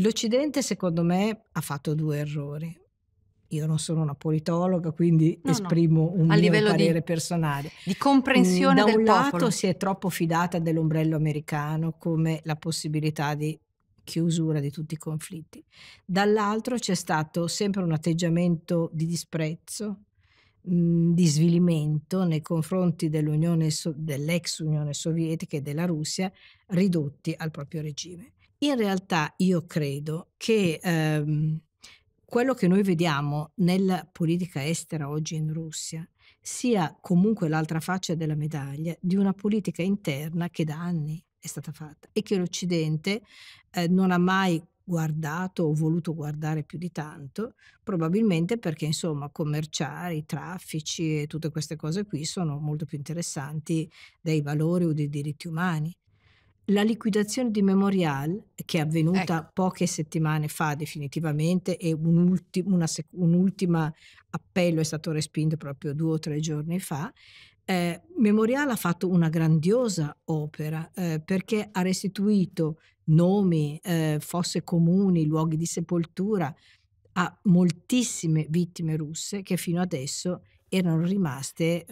L'Occidente, secondo me, ha fatto due errori. Io non sono una politologa, quindi no, esprimo no. un A mio parere di, personale. Di comprensione mm, da del Da un lato si è troppo fidata dell'ombrello americano come la possibilità di chiusura di tutti i conflitti. Dall'altro c'è stato sempre un atteggiamento di disprezzo, mh, mm, di svilimento nei confronti dell'ex Unione Sovietica e della Russia ridotti al proprio regime. In realtà io credo che ehm, quello che noi vediamo nella politica estera oggi in Russia sia comunque l'altra faccia della medaglia di una politica interna che da anni è stata fatta e che l'Occidente eh, non ha mai guardato o voluto guardare più di tanto, probabilmente perché insomma commerciari, traffici e tutte queste cose qui sono molto più interessanti dei valori o dei diritti umani la liquidazione di Memorial, che è avvenuta ecco. poche settimane fa definitivamente e un, ulti- sec- un ultimo appello è stato respinto proprio due o tre giorni fa, eh, Memorial ha fatto una grandiosa opera eh, perché ha restituito nomi, eh, fosse comuni, luoghi di sepoltura a moltissime vittime russe che fino adesso erano rimaste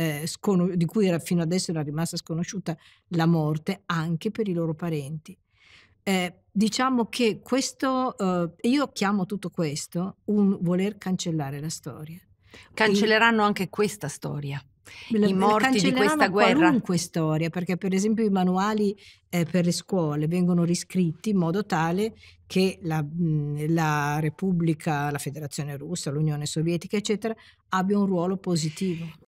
eh, di cui era, fino adesso era rimasta sconosciuta la morte anche per i loro parenti. Eh, diciamo che questo, eh, io chiamo tutto questo un voler cancellare la storia. Cancelleranno e, anche questa storia. La, I morti di questa guerra. qualunque storia, perché per esempio i manuali eh, per le scuole vengono riscritti in modo tale che la, la, Repubblica, la Federazione Russa, l'Unione Sovietica, eccetera, abbia un ruolo positivo.